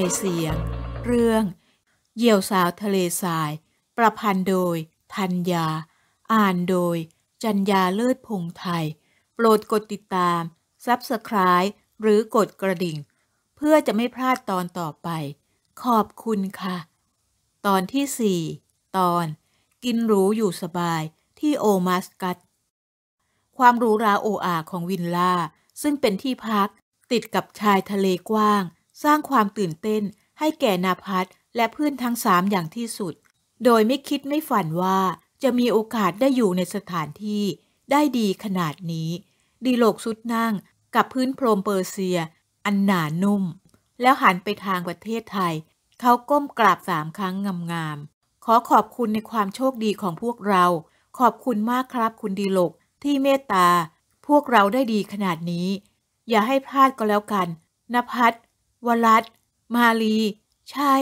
ยเสียง เรื่อง เหยี่ยวสาวทะเลทราย ประพันธ์โดย ทัญญาอ่านโดย จัญญาเลิศพงไทย โปรดกดติดตามซับสไคร b e หรือกดกระดิ่ง เพื่อจะไม่พลาดตอนต่อไป ขอบคุณค่ะ ตอนที่สี่ตอน กินหรูอยู่สบายที่โอมาสกัตความหรู้ราโออาของวินล่า ซึ่งเป็นที่พักติดกับชายทะเลกว้างสร้างความตื่นเต้นให้แก่นาพัทและเพื่อนทั้งสามอย่างที่สุด โดยไม่คิดไม่ฝันว่าจะมีโอกาสได้อยู่ในสถานที่ได้ดีขนาดนี้ ดีโลกสุดนั่งกับพื้นพรมเปอร์เซีย อันหนานุ่ม แล้วหันไปทางประเทศไทย เขาก้มกราบสามครั้งงามๆขอขอบคุณในความโชคดีของพวกเรา ขอบคุณมากครับคุณดีโลกที่เมตตา พวกเราได้ดีขนาดนี้ อย่าให้พลาดก็แล้วกันนภัสวรัตมาลี ใช่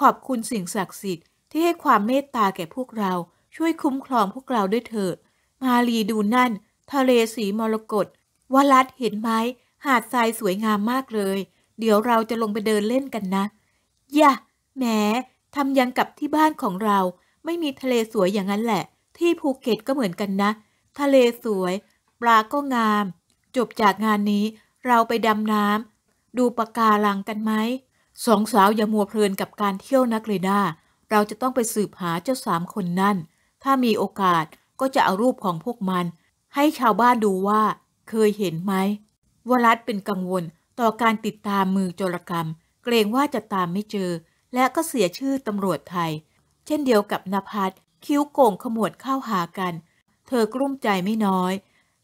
ขอบคุณสิ่งศักดิ์สิทธิ์ที่ให้ความเมตตาแก่พวกเรา ช่วยคุ้มครองพวกเราด้วยเถิดมาลีดูนั่น ทะเลสีมรกตวรัตเห็นไหม หาดทรายสวยงามมากเลย เดี๋ยวเราจะลงไปเดินเล่นกันนะ อย่าแหม ทำยังกับที่บ้านของเรา ไม่มีทะเลสวยอย่างนั้นแหละ ที่ภูเก็ตก็เหมือนกันนะ ทะเลสวย ปลาก็งาม จบจากงานนี้ เราไปดำน้ำดูปะกาลังกันไหม สองสาวอย่ามัวเพลินกับการเที่ยวนักเลยนะเราจะต้องไปสืบหาเจ้าสามคนนั่น ถ้ามีโอกาสก็จะเอารูปของพวกมัน ให้ชาวบ้านดูว่าเคยเห็นไหม วรัตเป็นกังวลต่อการติดตามมือโจรกรรม เกรงว่าจะตามไม่เจอ และก็เสียชื่อตำรวจไทย เช่นเดียวกับนภัสคิ้วโก่งขมวดเข้าหากัน เธอกลุ้มใจไม่น้อย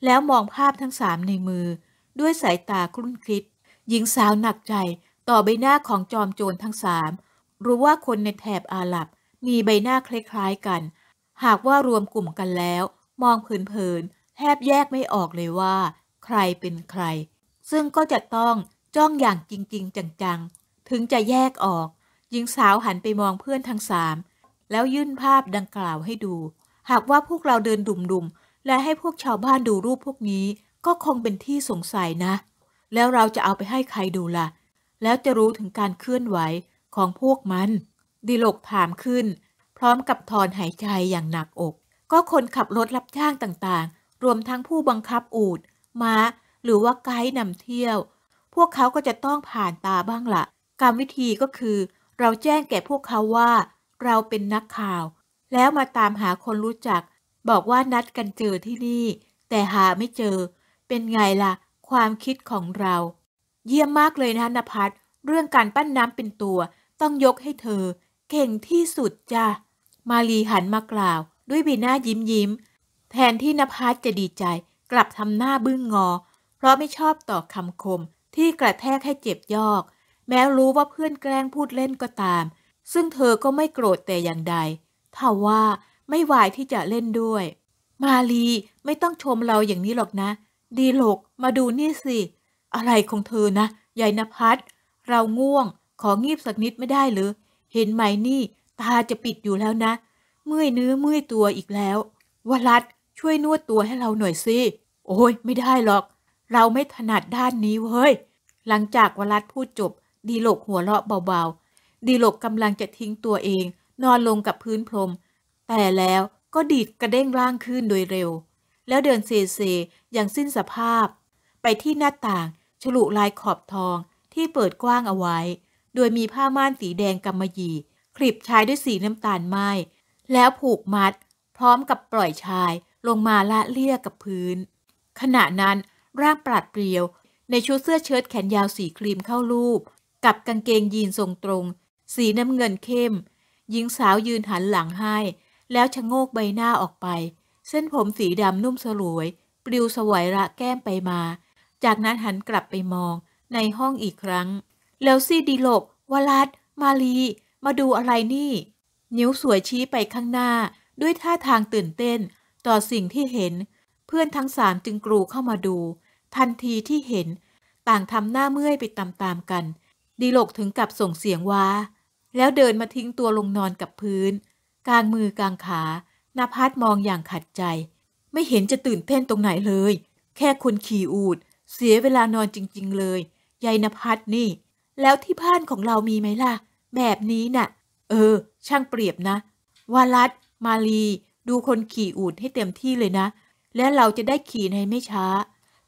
แล้วมองภาพทั้งสามในมือ ด้วยสายตากลุ้นคิดหญิงสาวหนักใจต่อใบหน้าของจอมโจรทั้งสามรู้ว่าคนในแถบอาหรับ มีใบหน้าคล้ายๆกัน หากว่ารวมกลุ่มกันแล้ว มองเผินๆ แทบแยกไม่ออกเลยว่า ใครเป็นใคร ซึ่งก็จะต้องจ้องอย่างจริงๆ จังๆ ถึงจะแยกออกหญิงสาวหันไปมองเพื่อนทั้งสามแล้วยื่นภาพดังกล่าวให้ดู หากว่าพวกเราเดินดุ่มๆและให้พวกชาวบ้านดูรูปพวกนี้ก็คงเป็นที่สงสัยนะแล้วเราจะเอาไปให้ใครดูละ่ะ แล้วจะรู้ถึงการเคลื่อนไหวของพวกมัน ดิลกถามขึ้น พร้อมกับถอนหายใจอย่างหนักอก ก็คนขับรถรับจ้างต่างๆ รวมทั้งผู้บังคับอูดมา้าหรือว่าไกด์นำเที่ยว พวกเขาก็จะต้องผ่านตาบ้างละ่ะการวิธีก็คือ เราแจ้งแก่พวกเขาว่า เราเป็นนักข่าว แล้วมาตามหาคนรู้จัก บอกว่านัดกันเจอที่นี่ แต่หาไม่เจอ เป็นไงละ่ะความคิดของเรา เยี่ยมมากเลยนะนภัสเรื่องการปั้นน้ำเป็นตัว ต้องยกให้เธอเก่งที่สุดจ้ะมาลีหันมากล่าว ด้วยใบหน้ายิ้มยิ้ม แทนที่นภัสจะดีใจกลับทำหน้าบึ้งงอ เพราะไม่ชอบต่อคำคมที่กระแทกให้เจ็บยอก แม้รู้ว่าเพื่อนแกล้งพูดเล่นก็ตาม ซึ่งเธอก็ไม่โกรธแต่อย่างใดถ้าว่าไม่ไหวที่จะเล่นด้วย มาลีไม่ต้องชมเราอย่างนี้หรอกนะดีหลกมาดูนี่สิ อะไรของเธอนะยายนภัสเราง่วง ของีบสักนิดไม่ได้หรือ เห็นไหมนี่ ตาจะปิดอยู่แล้วนะ เมื่อยเนื้อเมื่อยตัวอีกแล้ว วรัตช่วยนวดตัวให้เราหน่อยสิ โอ้ย ไม่ได้หรอก เราไม่ถนัดด้านนี้เว้ย หลังจากวรัตพูดจบ ดีหลกหัวเราะเบา ๆ ดีหลกกำลังจะทิ้งตัวเอง นอนลงกับพื้นพรม แต่แล้วก็ดีดกระเด้งร่างขึ้นโดยเร็วแล้วเดินเซเซอย่างสิ้นสภาพ ไปที่หน้าต่างฉลุลายขอบทองที่เปิดกว้างเอาไว้ โดยมีผ้าม่านสีแดงกำมะหยี่ คลิบชายด้วยสีน้ำตาลไหมแล้วผูกมัด พร้อมกับปล่อยชายลงมาละเลี่ยกับพื้น ขณะนั้นร่างปราดเปรียว ในชุดเสื้อเชิ้ตแขนยาวสีครีมเข้ารูป กับกางเกงยีนทรงตรง สีน้ำเงินเข้ม หญิงสาวยืนหันหลังให้ แล้วชะโงกใบหน้าออกไปเส้นผมสีดำนุ่มสลวย ปลิวสวยระแก้มไปมา จากนั้นหันกลับไปมอง ในห้องอีกครั้ง แล้วซี่ดีโลกวลัดมาลี มาดูอะไรนี่ นิ้วสวยชี้ไปข้างหน้า ด้วยท่าทางตื่นเต้น ต่อสิ่งที่เห็น เพื่อนทั้งสามจึงกรูเข้ามาดู ทันทีที่เห็น ต่างทำหน้าเมื่อยไปตามๆกัน ดีโลกถึงกับส่งเสียงว้าแล้วเดินมาทิ้งตัวลงนอนกับพื้นกลางมือกลางขานาพัทมองอย่างขัดใจ ไม่เห็นจะตื่นเต้นตรงไหนเลย แค่คนขี่อูด เสียเวลานอนจริง ๆเลยยายนาพัทนี่ แล้วที่บ้านของเรามีไหมล่ะ แบบนี้นะ่ะ เออ ช่างเปรียบนะวารัตมาลี ดูคนขี่อูดให้เต็มที่เลยนะ และเราจะได้ขี่ในไม่ช้า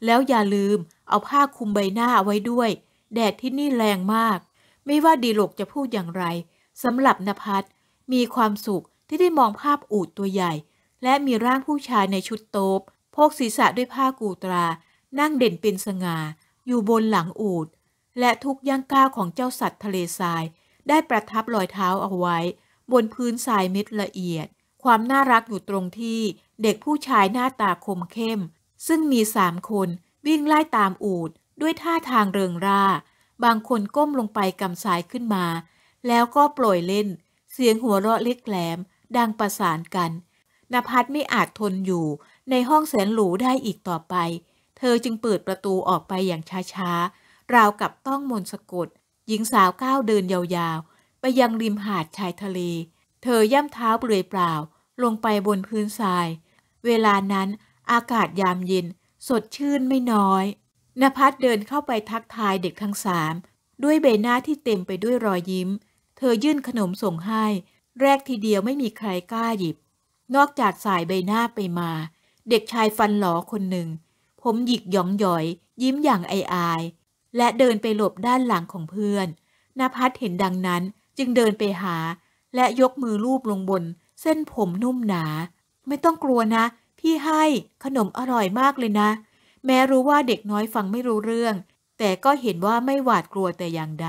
แล้วอย่าลืมเอาผ้าคลุมใบหน้าไว้ด้วย แดดที่นี่แรงมาก ไม่ว่าดีหลกจะพูดอย่างไรสำหรับนภัสมีความสุขที่ได้มองภาพอูดตัวใหญ่ และมีร่างผู้ชายในชุดโต๊บโพกศีรษะด้วยผ้ากูตรา นั่งเด่นเป็นสง่าอยู่บนหลังอูด และทุกย่างก้าวของเจ้าสัตว์ทะเลทราย ได้ประทับรอยเท้าเอาไว้ บนพื้นทรายเม็ดละเอียด ความน่ารักอยู่ตรงที่เด็กผู้ชายหน้าตาคมเข้ม ซึ่งมีสามคนวิ่งไล่ตามอูด ด้วยท่าทางเริงร่าบางคนก้มลงไปกำสายขึ้นมา แล้วก็ปล่อยเล่น เสียงหัวเราะเล็กแหลมดังประสานกันนภัสไม่อาจทนอยู่ ในห้องแสนหรูได้อีกต่อไป เธอจึงเปิดประตูออกไปอย่างช้าๆ ราวกับต้องมนสะกด หญิงสาวก้าวเดินยาวๆ ไปยังริมหาดชายทะเล เธอย่ำเท้าเปลือยเปล่า ลงไปบนพื้นทราย เวลานั้นอากาศยามเย็นสดชื่นไม่น้อยนภัสเดินเข้าไปทักทายเด็กทั้งสาม ด้วยใบหน้าที่เต็มไปด้วยรอยยิ้ม เธอยื่นขนมส่งให้แรกทีเดียวไม่มีใครกล้าหยิบ นอกจากสายใบหน้าไปมา เด็กชายฟันหลอคนหนึ่ง ผมหยิกหยองหยอย ยิ้มอย่างไออายและเดินไปหลบด้านหลังของเพื่อนนภัสเห็นดังนั้นจึงเดินไปหา และยกมือลูบลงบน เส้นผมนุ่มหนา ไม่ต้องกลัวนะ พี่ให้ขนมอร่อยมากเลยนะ แม้รู้ว่าเด็กน้อยฟังไม่รู้เรื่อง แต่ก็เห็นว่าไม่หวาดกลัวแต่อย่างใด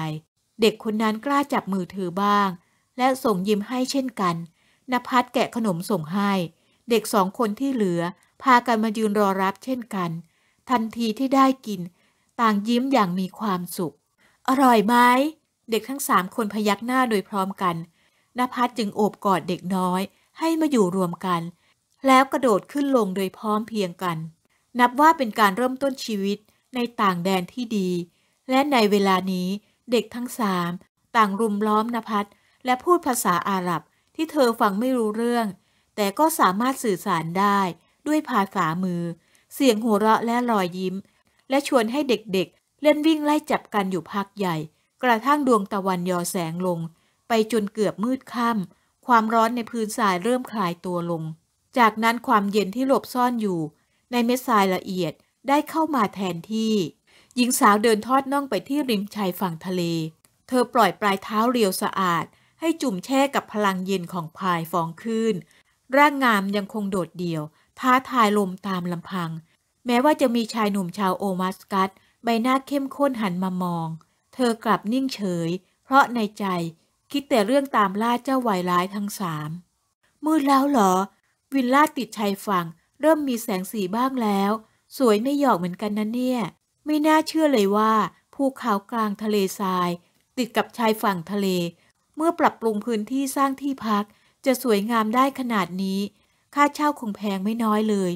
เด็กคนนั้นกล้าจับมือเธอบ้างและส่งยิ้มให้เช่นกันนภัสแกะขนมส่งให้ เด็กสองคนที่เหลือ พากันมายืนรอรับเช่นกัน ทันทีที่ได้กิน ต่างยิ้มอย่างมีความสุข อร่อยไหม เด็กทั้งสามคนพยักหน้าโดยพร้อมกันนภัสจึงโอบกอดเด็กน้อย ให้มาอยู่รวมกัน แล้วกระโดดขึ้นลงโดยพร้อมเพียงกัน นับว่าเป็นการเริ่มต้นชีวิตในต่างแดนที่ดี และในเวลานี้เด็กทั้งสามต่างรุมล้อมนภัสและพูดภาษาอาหรับที่เธอฟังไม่รู้เรื่อง แต่ก็สามารถสื่อสารได้ด้วยภาษามือ เสียงหัวเราะและรอยยิ้ม และชวนให้เด็กๆ เล่นวิ่งไล่จับกันอยู่พักใหญ่ กระทั่งดวงตะวันยอแสงลง ไปจนเกือบมืดค่ำความร้อนในพื้นทรายเริ่มคลายตัวลง จากนั้นความเย็นที่หลบซ่อนอยู่ ในเม็ดทรายละเอียดได้เข้ามาแทนที่ หญิงสาวเดินทอดน่องไปที่ริมชายฝั่งทะเล เธอปล่อยปลายเท้าเรียวสะอาดให้จุ่มแช่กับพลังเย็นของพายฟองคลื่นร่างงามยังคงโดดเดี่ยว ท้าทายลมตามลำพัง แม้ว่าจะมีชายหนุ่มชาวโอมาสกัสใบหน้าเข้มข้นหันมามอง เธอกลับนิ่งเฉย เพราะในใจคิดแต่เรื่องตามล่าเจ้าวายร้ายทั้งสาม มืดแล้วเหรอ วินล่าติดชายฝั่งเริ่มมีแสงสีบ้างแล้ว สวยไม่หยอกเหมือนกันนะเนี่ย ไม่น่าเชื่อเลยว่าภูเขากลางทะเลทราย ติดกับชายฝั่งทะเลเมื่อปรับปรุงพื้นที่สร้างที่พักจะสวยงามได้ขนาดนี้ ค่าเช่าคงแพงไม่น้อยเลย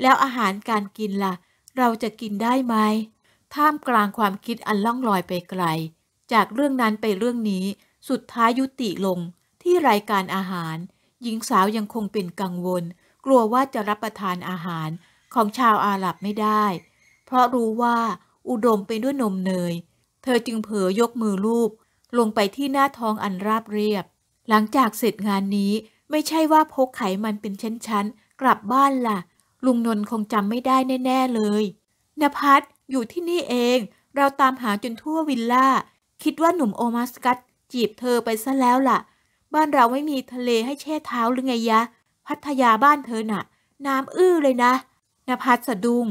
แล้วอาหารการกินละ่ะ เราจะกินได้ไหม ท่ามกลางความคิดอันล่องลอยไปไกล จากเรื่องนั้นไปเรื่องนี้ สุดท้ายยุติลงที่รายการอาหาร หญิงสาวยังคงเป็นกังวล กลัวว่าจะรับประทานอาหาร ของชาวอาหรับไม่ได้ เพราะรู้ว่า อุดมไปด้วยนมเนย เธอจึงเผลอยกมือลูบลงไปที่หน้าท้องอันราบเรียบ หลังจากเสร็จงานนี้ไม่ใช่ว่าพกไขมันเป็นชั้นๆกลับบ้านละ่ะ ลุงนนท์คงจำไม่ได้แน่ ๆเลยนภัสอยู่ที่นี่เอง เราตามหาจนทั่ววิลล่า คิดว่าหนุ่มโอมาสกัตจีบเธอไปซะแล้วละ่ะ บ้านเราไม่มีทะเลให้แช่เท้าหรือไงยะ พัทยาบ้านเธอน่ะน้ำอื้อเลยนะนภัสสะดุง้ง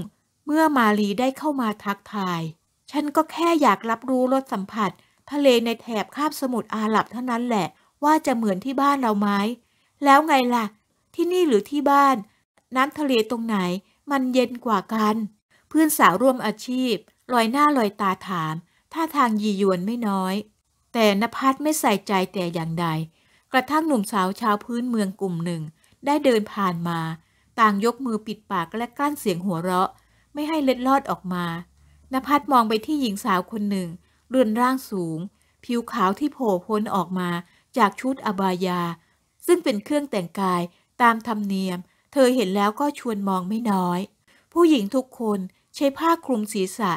เมื่อมาลีได้เข้ามาทักทาย ฉันก็แค่อยากรับรู้รสสัมผัสทะเลในแถบคาบสมุทรอาหรับเท่านั้นแหละว่าจะเหมือนที่บ้านเราไหม แล้วไงล่ะ ที่นี่หรือที่บ้านน้ำทะเลตรงไหนมันเย็นกว่ากันเพื่อนสาวร่วมอาชีพลอยหน้าลอยตาถามท่าทางยียวนไม่น้อย แต่นภัสไม่ใส่ใจแต่อย่างใด กระทั่งหนุ่มสาวชาวพื้นเมืองกลุ่มหนึ่ง ได้เดินผ่านมา ต่างยกมือปิดปากและกั้นเสียงหัวเราะ ไม่ให้เล็ดลอดออกมานภัสมองไปที่หญิงสาวคนหนึ่งเรือนร่างสูง ผิวขาวที่โผล่พ้นออกมาจากชุดอบายา ซึ่งเป็นเครื่องแต่งกายตามธรรมเนียม เธอเห็นแล้วก็ชวนมองไม่น้อย ผู้หญิงทุกคนใช้ผ้าคลุมศีรษะ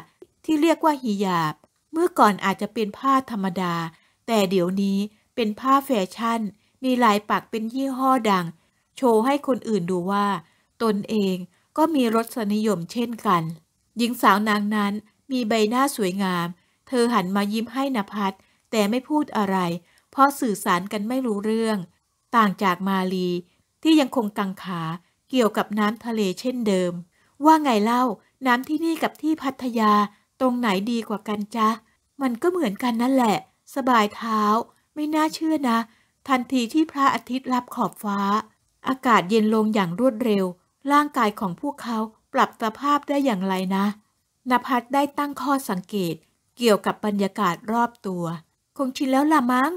ที่เรียกว่าฮิยาบ เมื่อก่อนอาจจะเป็นผ้าธรรมดา แต่เดี๋ยวนี้เป็นผ้าแฟชั่น มีลายปักเป็นยี่ห้อดัง โชว์ให้คนอื่นดูว่าตนเองก็มีรสนิยมเช่นกัน หญิงสาวนางนั้นมีใบหน้าสวยงามเธอหันมายิ้มให้นภัสแต่ไม่พูดอะไร เพราะสื่อสารกันไม่รู้เรื่อง ต่างจากมาลี ที่ยังคงกังขาเกี่ยวกับน้ำทะเลเช่นเดิม ว่าไงเล่าน้ำที่นี่กับที่พัทยาตรงไหนดีกว่ากันจ๊ะมันก็เหมือนกันนั่นแหละ สบายเท้า ไม่น่าเชื่อนะ ทันทีที่พระอาทิตย์รับขอบฟ้า อากาศเย็นลงอย่างรวดเร็ว ร่างกายของพวกเขาปรับสภาพได้อย่างไรนะนภัสได้ตั้งข้อสังเกตเกี่ยวกับบรรยากาศรอบตัว คงชินแล้วละมั้ง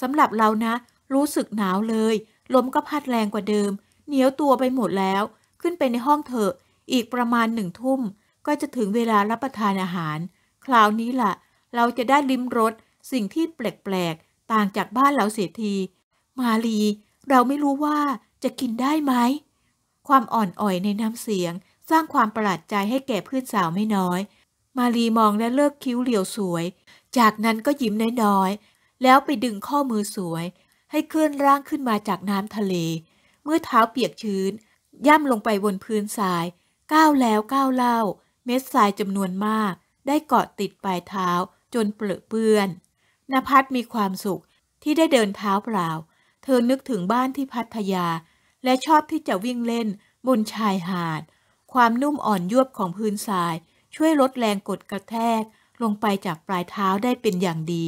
สำหรับเรานะ รู้สึกหนาวเลย ลมก็พัดแรงกว่าเดิม เหนียวตัวไปหมดแล้ว ขึ้นไปในห้องเถอะ อีกประมาณหนึ่งทุ่ม ก็จะถึงเวลารับประทานอาหาร คราวนี้ละ่ะ เราจะได้ลิ้มรสสิ่งที่แปลกๆ ต่างจากบ้านเราเสียที มาลี เราไม่รู้ว่าจะกินได้ไหม ความอ่อนอ่อยในน้ำเสียง สร้างความประหลาดใจให้แก่เพื่อนสาวไม่น้อยมารีมองและเลิกคิ้วเหลียวสวย จากนั้นก็ยิ้มน้อยๆ แล้วไปดึงข้อมือสวย ให้เคลื่อนร่างขึ้นมาจากน้ำทะเล เมื่อเท้าเปียกชื้น ย่ำลงไปบนพื้นทรายก้าวแล้วก้าวเล่า เม็ดทรายจำนวนมาก ได้เกาะติดปลายเท้า จนเปลือเปื้อนนภัสมีความสุขที่ได้เดินเท้าเปล่า เธอนึกถึงบ้านที่พัทยา และชอบที่จะวิ่งเล่นบนชายหาด ความนุ่มอ่อนยวบของพื้นทรายช่วยลดแรงกดกระแทก ลงไปจากปลายเท้าได้เป็นอย่างดี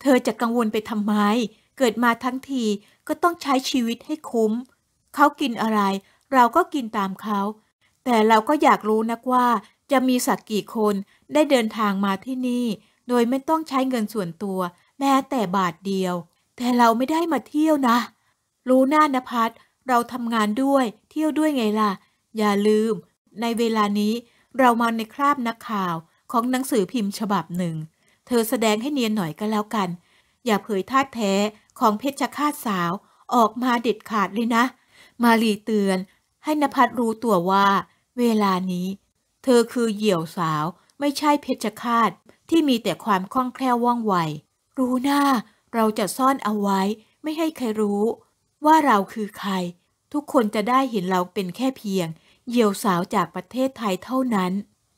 เธอจะกังวลไปทำไม เกิดมาทั้งทีก็ต้องใช้ชีวิตให้คุ้ม เขากินอะไร เราก็กินตามเขา แต่เราก็อยากรู้นักว่า จะมีสักกี่คนได้เดินทางมาที่นี่ โดยไม่ต้องใช้เงินส่วนตัว แม้แต่บาทเดียว แต่เราไม่ได้มาเที่ยวนะ รู้หน้านพัทเราทำงานด้วยเที่ยวด้วยไงล่ะ อย่าลืม ในเวลานี้เรามาในคราบนักข่าวของหนังสือพิมพ์ฉบับหนึ่ง เธอแสดงให้เนียนหน่อยก็แล้วกัน อย่าเผยท่าแท้ของเพชฌฆาตสาว ออกมาเด็ดขาดเลยนะ มาลีเตือน ให้นภัทรู้ตัวว่า เวลานี้ เธอคือเหยี่ยวสาวไม่ใช่เพชฌฆาตที่มีแต่ความคล่องแคล่วว่องไว รู้หน้า เราจะซ่อนเอาไว้ ไม่ให้ใครรู้ ว่าเราคือใคร ทุกคนจะได้เห็นเราเป็นแค่เพียงเยี่ยวสาวจากประเทศไทยเท่านั้น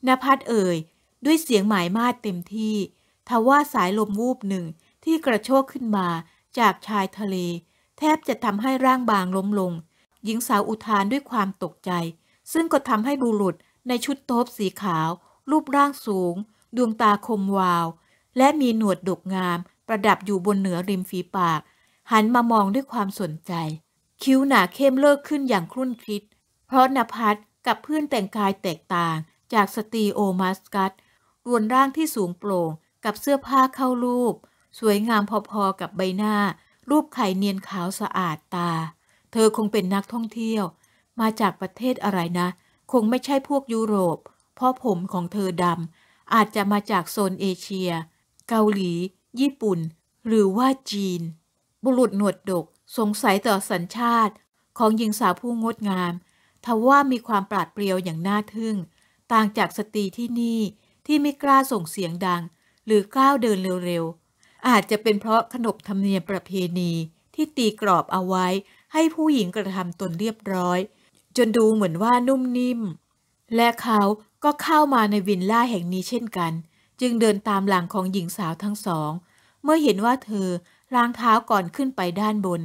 นภัสเอ่ยด้วยเสียงหมายมาดเต็มที่ ทว่าสายลมวูบหนึ่งที่กระโชกขึ้นมาจากชายทะเลแทบจะทำให้ร่างบางล้มลง หญิงสาวอุทานด้วยความตกใจ ซึ่งก็ทำให้บุรุษในชุดโทบสีขาวรูปร่างสูงดวงตาคมวาวและมีหนวดดกงามประดับอยู่บนเหนือริมฝีปากหันมามองด้วยความสนใจคิ้วหนาเข้มเลิกขึ้นอย่างครุ่นคิดราะนภัสกับเพื่อนแต่งกายแตกต่างจากสตรีโอมาสกัตรวนร่างที่สูงโปร่ง กับเสื้อผ้าเข้ารูป สวยงามพอๆกับใบหน้า รูปไข่เนียนขาวสะอาดตา เธอคงเป็นนักท่องเที่ยว มาจากประเทศอะไรนะ คงไม่ใช่พวกยุโรป เพราะผมของเธอดำ อาจจะมาจากโซนเอเชีย เกาหลี ญี่ปุ่น หรือว่าจีน บุรุษหนวดดกสงสัยต่อสัญชาติ ของหญิงสาวผู้งดงามทว่ามีความปราดเปรียวอย่างน่าทึ่ง ต่างจากสตรีที่นี่ที่ไม่กล้าส่งเสียงดัง หรือก้าวเดินเร็วๆอาจจะเป็นเพราะขนบธรรมเนียมประเพณีที่ตีกรอบเอาไว้ให้ผู้หญิงกระทำตนเรียบร้อย จนดูเหมือนว่านุ่มนิ่ม และเขาก็เข้ามาในวินล่าแห่งนี้เช่นกัน จึงเดินตามหลังของหญิงสาวทั้งสอง เมื่อเห็นว่าเธอล้างเท้าก่อนขึ้นไปด้านบน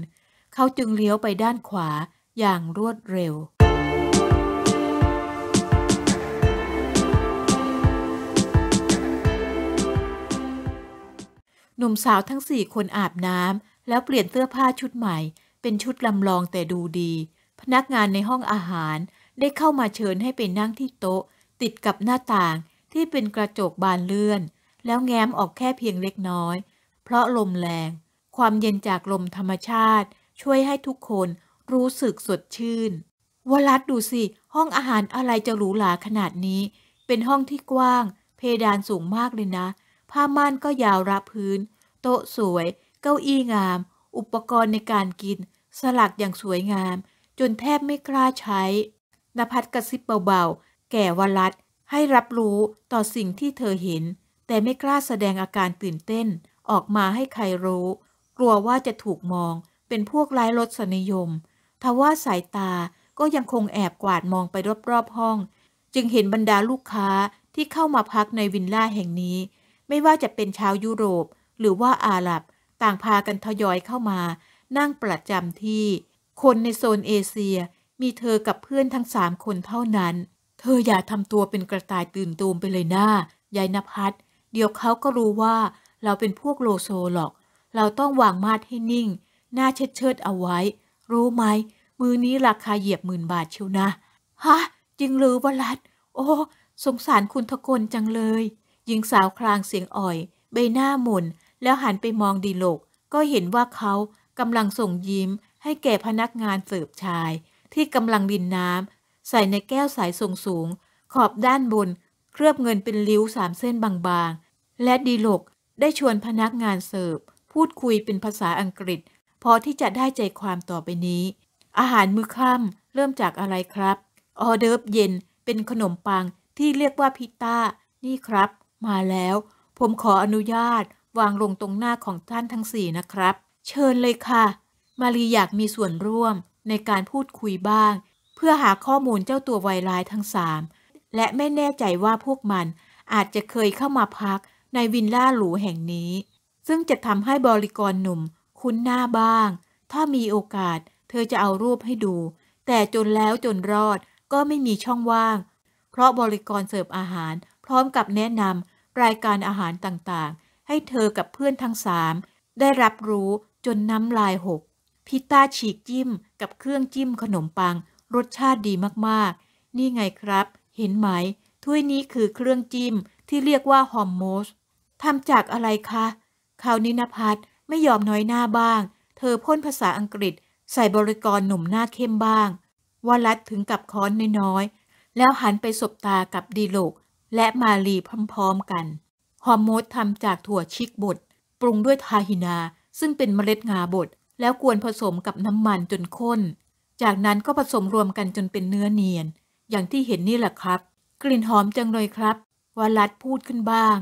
เขาจึงเลี้ยวไปด้านขวาอย่างรวดเร็วหนุ่มสาวทั้งสี่คนอาบน้ำแล้วเปลี่ยนเสื้อผ้าชุดใหม่ เป็นชุดลำลองแต่ดูดี พนักงานในห้องอาหาร ได้เข้ามาเชิญให้ไปนั่งที่โต๊ะ ติดกับหน้าต่างที่เป็นกระจกบานเลื่อน แล้วแง้มออกแค่เพียงเล็กน้อย เพราะลมแรงความเย็นจากลมธรรมชาติ ช่วยให้ทุกคนรู้สึกสดชื่น วลัดดูสิ ห้องอาหารอะไรจะหรูหราขนาดนี้ เป็นห้องที่กว้าง เพดานสูงมากเลยนะผ้าม่านก็ยาวรับพื้น โต๊ะสวย เก้าอี้งาม อุปกรณ์ในการกิน สลักอย่างสวยงาม จนแทบไม่กล้าใช้นภัสกระซิบเบาๆ แก่วรัตให้รับรู้ต่อสิ่งที่เธอเห็น แต่ไม่กล้าแสดงอาการตื่นเต้น ออกมาให้ใครรู้ กลัวว่าจะถูกมองเป็นพวกไร้รสนิยม ทว่าสายตาก็ยังคงแอบกวาดมองไปรอบๆห้อง จึงเห็นบรรดาลูกค้าที่เข้ามาพักในวิลล่าแห่งนี้ไม่ว่าจะเป็นชาวยุโรปหรือว่าอาหรับ ต่างพากันทยอยเข้ามานั่งประจำที่ คนในโซนเอเชียมีเธอกับเพื่อนทั้งสามคนเท่านั้น เธออย่าทำตัวเป็นกระต่ายตื่นตูมไปเลยนะ้ายายนภัสเดี๋ยวเขาก็รู้ว่าเราเป็นพวกโลโซหรอก เราต้องวางมาดให้นิ่งหน้าเชิดเชิดเอาไว้ รู้ไหมมือนี้ราคาเหยียบหมื่นบาทเชียวนะ ฮะจริงหรือวลัดโอ้ สงสารคุณทกลจังเลยหญิงสาวคลางเสียงอ่อยใบหน้าหมุนแล้วหันไปมองดีโลก ก็เห็นว่าเขากำลังส่งยิ้มให้แก่พนักงานเสิร์ฟชาย ที่กำลังดินน้ำใส่ในแก้วสายส่งสูง ขอบด้านบน เคลือบเงินเป็นริ้วสามเส้นบางๆ และดีโลก ได้ชวนพนักงานเสิร์ฟพูดคุยเป็นภาษาอังกฤษพอที่จะได้ใจความต่อไปนี้ อาหารมื้อค่ำเริ่มจากอะไรครับออเดิร์ฟเย็นเป็นขนมปังที่เรียกว่าพิต้านี่ครับมาแล้วผมขออนุญาตวางลงตรงหน้าของท่านทั้งสี่นะครับ เชิญเลยค่ะ มารีอยากมีส่วนร่วม ในการพูดคุยบ้าง เพื่อหาข้อมูลเจ้าตัวไวร้ายทั้งสามและไม่แน่ใจว่าพวกมัน อาจจะเคยเข้ามาพักในวินล่าหรูแห่งนี้ ซึ่งจะทำให้บริกรหนุ่ม คุ้นหน้าบ้าง ถ้ามีโอกาส เธอจะเอารูปให้ดู แต่จนแล้วจนรอดก็ไม่มีช่องว่าง เพราะบริกรเสิร์ฟอาหาร พร้อมกับแนะนำรายการอาหารต่างๆ ให้เธอกับเพื่อนทั้งสามได้รับรู้จนน้ำลายหก พิต้าฉีกจิ้ม กับเครื่องจิ้มขนมปัง รสชาติดีมากๆ นี่ไงครับ เห็นไหมถ้วยนี้คือเครื่องจิ้มที่เรียกว่าฮอมโมสทำจากอะไรคะคราวนี้นภัสไม่ยอมน้อยหน้าบ้าง เธอพ่นภาษาอังกฤษ ใส่บริกรหนุ่มหน้าเข้มบ้างวลัดถึงกับค้อนน้อยๆแล้วหันไปสบตากับดีโลกและมาลีพร้อมๆกัน ฮอมโมสทำจากถั่วชิกบดปรุงด้วยทาหินา ซึ่งเป็นเมล็ดงาบดแล้วกวนผสมกับน้ำมันจนข้น จากนั้นก็ผสมรวมกันจนเป็นเนื้อเนียน อย่างที่เห็นนี่แหละครับ กลิ่นหอมจังเลยครับ วลัดพูดขึ้นบ้าง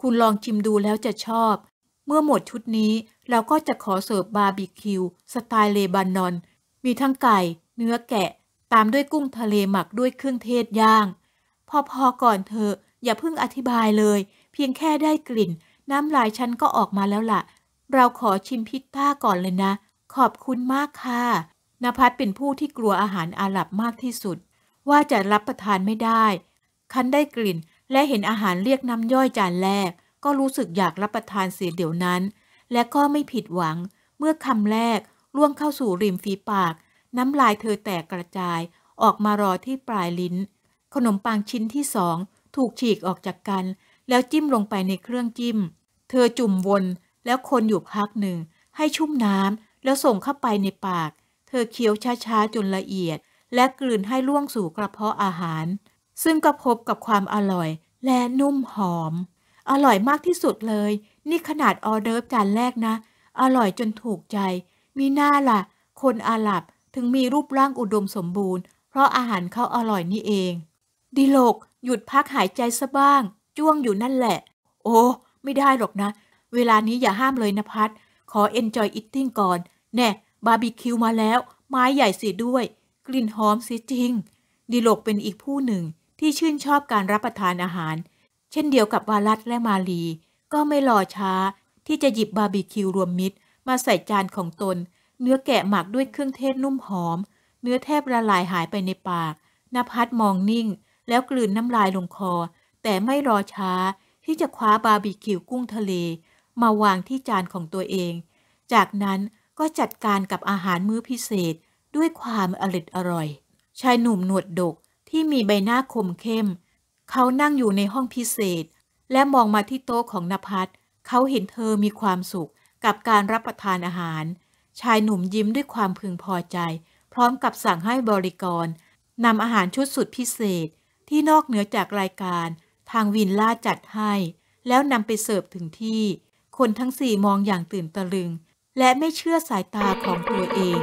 คุณลองชิมดูแล้วจะชอบ เมื่อหมดชุดนี้เราก็จะขอเสิร์ฟบาร์บีคิว สไตล์เลบานอน มีทั้งไก่ เนื้อแกะ ตามด้วยกุ้งทะเลหมักด้วยเครื่องเทศย่างพอๆก่อนเธอ อย่าเพิ่งอธิบายเลย เพียงแค่ได้กลิ่นน้ำลายฉันก็ออกมาแล้วละ่ะ เราขอชิมพิซซ่าก่อนเลยนะ ขอบคุณมากค่ะนภัสเป็นผู้ที่กลัวอาหารอาหรับมากที่สุด ว่าจะรับประทานไม่ได้ คันได้กลิ่นและเห็นอาหารเรียกน้ำย่อยจานแรก ก็รู้สึกอยากรับประทานเสียเดี๋ยวนั้น และก็ไม่ผิดหวัง เมื่อคำแรกล่วงเข้าสู่ริมฝีปาก น้ำลายเธอแตกกระจาย ออกมารอที่ปลายลิ้นขนมปังชิ้นที่สองถูกฉีกออกจากกัน แล้วจิ้มลงไปในเครื่องจิ้ม เธอจุ่มวนแล้วคนอยู่พักหนึ่ง ให้ชุ่มน้ำแล้วส่งเข้าไปในปาก เธอเคี้ยวช้าๆจนละเอียด และกลืนให้ล่วงสู่กระเพาะอาหาร ซึ่งก็พบกับความอร่อยและนุ่มหอม อร่อยมากที่สุดเลย นี่ขนาดออเดิร์ฟจานแรกนะ อร่อยจนถูกใจ มีหน้าละ่ะคนอาหรับถึงมีรูปร่างอุดมสมบูรณ์ เพราะอาหารเขาอร่อยนี่เองดิโลกหยุดพักหายใจซะบ้างจ้วงอยู่นั่นแหละ โอ้ ไม่ได้หรอกนะ เวลานี้อย่าห้ามเลยนะพัดขอเอนจอยอิทติ้งก่อน แน่บาร์บีคิวมาแล้ว ไม้ใหญ่สีด้วย กลิ่นหอมสีจริง ดิโลกเป็นอีกผู้หนึ่งที่ชื่นชอบการรับประทานอาหาร เช่นเดียวกับวาลัตและมาลี ก็ไม่รอช้า ที่จะหยิบบาร์บีคิวรวมมิตรมาใส่จานของตน เนื้อแกะหมักด้วยเครื่องเทศนุ่มหอม เนื้อแทบละลายหายไปในปากนภัสมองนิ่งแล้วกลืนน้ำลายลงคอ แต่ไม่รอช้าที่จะคว้าบาร์บีคิวกุ้งทะเล มาวางที่จานของตัวเอง จากนั้นก็จัดการกับอาหารมื้อพิเศษ ด้วยความอริดอร่อย ชายหนุ่มหนวดดกที่มีใบหน้าคมเข้ม เขานั่งอยู่ในห้องพิเศษ และมองมาที่โต๊ะของนภัสเขาเห็นเธอมีความสุขกับการรับประทานอาหาร ชายหนุ่มยิ้มด้วยความพึงพอใจ พร้อมกับสั่งให้บริกรนำอาหารชุดสุดพิเศษที่นอกเหนือจากรายการ ทางวินล่าจัดให้ แล้วนำไปเสิร์ฟถึงที่ คนทั้งสี่มองอย่างตื่นตะลึง และไม่เชื่อสายตาของตัวเอง